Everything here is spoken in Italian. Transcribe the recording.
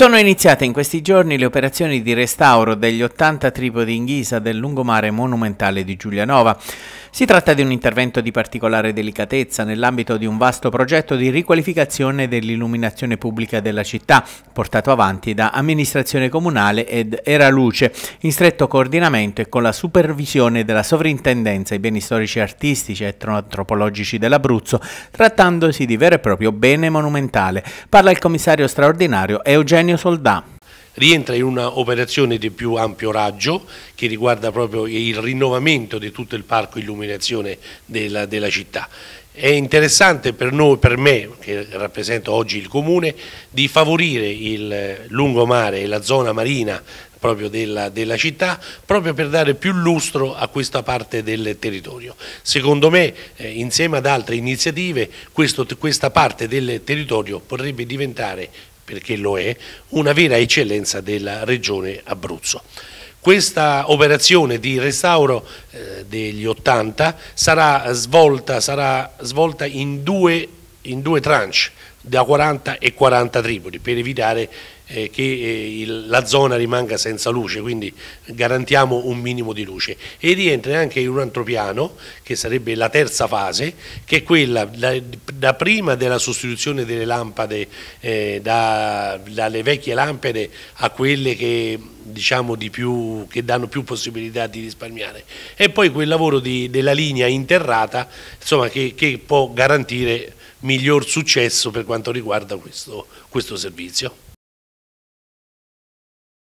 Sono iniziate in questi giorni le operazioni di restauro degli 80 tripodi in ghisa del lungomare monumentale di Giulianova. Si tratta di un intervento di particolare delicatezza nell'ambito di un vasto progetto di riqualificazione dell'illuminazione pubblica della città, portato avanti da amministrazione comunale ed Era Luce, in stretto coordinamento e con la supervisione della sovrintendenza ai beni storici artistici e antropologici dell'Abruzzo, trattandosi di vero e proprio bene monumentale. Parla il commissario straordinario Eugenio Eugenio Soldà. Rientra in un'operazione di più ampio raggio che riguarda proprio il rinnovamento di tutto il parco illuminazione della, della città. È interessante per noi, per me, che rappresento oggi il comune, di favorire il lungomare e la zona marina proprio della, della, città, proprio per dare più lustro a questa parte del territorio. Secondo me, eh, insieme ad altre iniziative, questo, questa parte del territorio potrebbe diventare perché lo è, una vera eccellenza della regione Abruzzo. Questa operazione di restauro eh, degli 80 sarà svolta, sarà svolta in, due, in due tranche, da 40 e 40 triboli, per evitare eh, che eh, il, la zona rimanga senza luce, quindi garantiamo un minimo di luce. E rientra anche in un altro piano, che sarebbe la terza fase, che è quella da, da prima della sostituzione delle lampade, eh, da, dalle vecchie lampade a quelle che diciamo di più, che danno più possibilità di risparmiare e poi quel lavoro di, della linea interrata insomma, che, che, può garantire miglior successo per quanto riguarda questo, questo servizio.